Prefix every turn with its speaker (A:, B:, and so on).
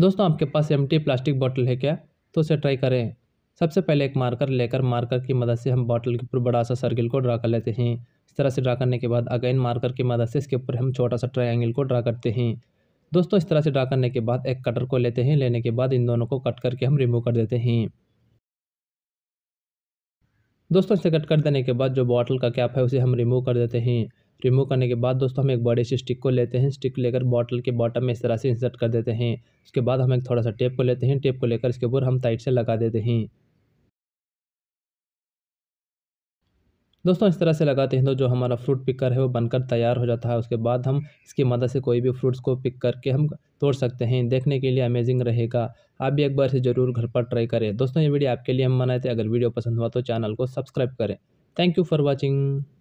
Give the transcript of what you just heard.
A: दोस्तों आपके पास M plastic bottle है क्या तो उसे ट्राई करें सबसे पहले एक मार्कर लेकर मार्कर की मदद से हम बॉटल के ऊपर बड़ा सा सर्किल को ड्रा कर लेते हैं इस तरह से ड्रा करने के बाद अगेन मार्कर की मदद से इसके ऊपर हम छोटा सा ट्रायंगल को ड्रा करते हैं दोस्तों इस तरह से ड्रा करने के बाद एक कटर को लेते हैं लेने के बाद इन दोनों को कट करके हम रिमूव कर देते हैं दोस्तों इसे कट कर देने के बाद जो बॉटल का कैप है उसे हम रिमूव कर देते हैं रिमूव करने के बाद दोस्तों हम एक बड़े से स्टिक को लेते हैं स्टिक लेकर बॉटल के बॉटम में इस तरह से इंसर्ट कर देते हैं उसके बाद हम एक थोड़ा सा टेप को लेते हैं टेप को लेकर इसके ऊपर हम टाइट से लगा देते हैं दोस्तों इस तरह से लगाते हैं तो जो हमारा फ्रूट पिकर है वो बनकर तैयार हो जाता है उसके बाद हम इसकी मदद से कोई भी फ्रूट्स को पिक करके हम तोड़ सकते हैं देखने के लिए अमेजिंग रहेगा आप भी एक बार से ज़रूर घर पर ट्राई करें दोस्तों ये वीडियो आपके लिए हम बनाए थे अगर वीडियो पसंद हुआ तो चैनल को सब्सक्राइब करें थैंक यू फॉर वॉचिंग